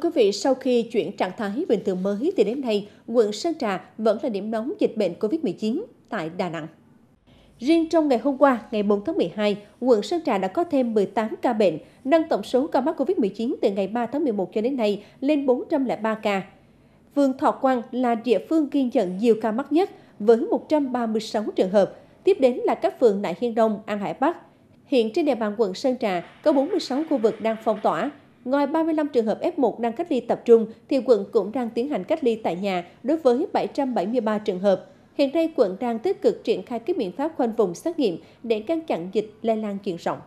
quý vị, sau khi chuyển trạng thái bình thường mới thì đến nay, quận Sơn Trà vẫn là điểm nóng dịch bệnh COVID-19 tại Đà Nẵng. Riêng trong ngày hôm qua, ngày 4 tháng 12, quận Sơn Trà đã có thêm 18 ca bệnh, nâng tổng số ca mắc COVID-19 từ ngày 3 tháng 11 cho đến nay lên 403 ca. Phường Thọ Quang là địa phương ghi nhận nhiều ca mắc nhất với 136 trường hợp, tiếp đến là các phường Nại Hiên Đông, An Hải Bắc. Hiện trên địa bàn quận Sơn Trà có 46 khu vực đang phong tỏa, Ngoài 35 trường hợp F1 đang cách ly tập trung, thì quận cũng đang tiến hành cách ly tại nhà đối với 773 trường hợp. Hiện nay, quận đang tích cực triển khai các biện pháp khoanh vùng xét nghiệm để ngăn chặn dịch lây lan diện rộng.